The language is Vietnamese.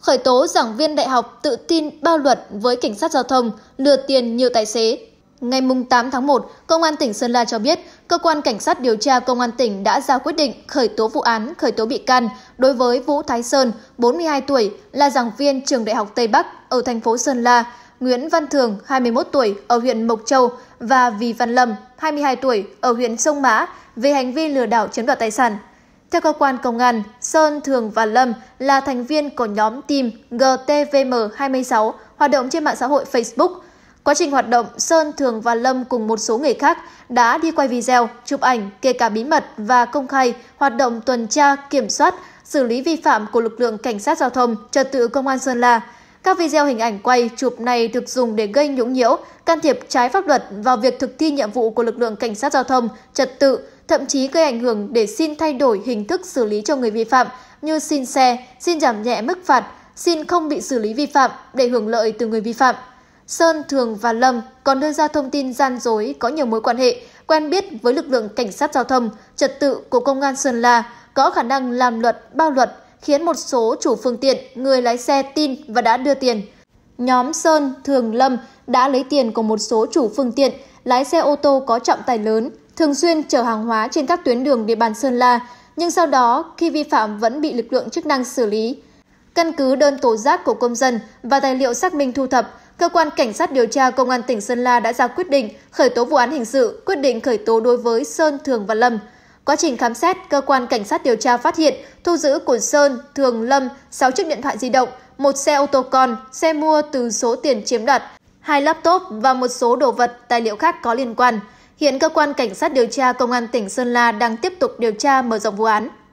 Khởi tố giảng viên đại học tự tin bao luật với cảnh sát giao thông, lừa tiền nhiều tài xế. Ngày 8 tháng 1, Công an tỉnh Sơn La cho biết, Cơ quan Cảnh sát điều tra Công an tỉnh đã ra quyết định khởi tố vụ án, khởi tố bị can đối với Vũ Thái Sơn, 42 tuổi, là giảng viên trường Đại học Tây Bắc ở thành phố Sơn La, Nguyễn Văn Thường, 21 tuổi, ở huyện Mộc Châu và Vì Văn Lâm, 22 tuổi, ở huyện Sông Mã về hành vi lừa đảo chiếm đoạt tài sản. Theo cơ quan công an, Sơn, Thường và Lâm là thành viên của nhóm team GTVM26 hoạt động trên mạng xã hội Facebook. Quá trình hoạt động, Sơn, Thường và Lâm cùng một số người khác đã đi quay video, chụp ảnh, kể cả bí mật và công khai hoạt động tuần tra, kiểm soát, xử lý vi phạm của lực lượng cảnh sát giao thông, trật tự công an Sơn La. Các video hình ảnh quay chụp này được dùng để gây nhũng nhiễu, can thiệp trái pháp luật vào việc thực thi nhiệm vụ của lực lượng cảnh sát giao thông, trật tự, thậm chí gây ảnh hưởng để xin thay đổi hình thức xử lý cho người vi phạm như xin xe, xin giảm nhẹ mức phạt, xin không bị xử lý vi phạm để hưởng lợi từ người vi phạm. Sơn, Thường và Lâm còn đưa ra thông tin gian dối có nhiều mối quan hệ, quen biết với lực lượng cảnh sát giao thông, trật tự của công an Sơn La, có khả năng làm luật, bao luật, khiến một số chủ phương tiện, người lái xe tin và đã đưa tiền. Nhóm Sơn, Thường, Lâm đã lấy tiền của một số chủ phương tiện, lái xe ô tô có trọng tài lớn, thường xuyên chở hàng hóa trên các tuyến đường địa bàn Sơn La, nhưng sau đó khi vi phạm vẫn bị lực lượng chức năng xử lý. Căn cứ đơn tố giác của công dân và tài liệu xác minh thu thập, cơ quan cảnh sát điều tra công an tỉnh Sơn La đã ra quyết định khởi tố vụ án hình sự, quyết định khởi tố đối với Sơn, Thường và Lâm. Quá trình khám xét, cơ quan cảnh sát điều tra phát hiện thu giữ của Sơn, Thường, Lâm 6 chiếc điện thoại di động, một xe ô tô con, xe mua từ số tiền chiếm đoạt, hai laptop và một số đồ vật, tài liệu khác có liên quan. Hiện cơ quan cảnh sát điều tra công an tỉnh Sơn La đang tiếp tục điều tra mở rộng vụ án.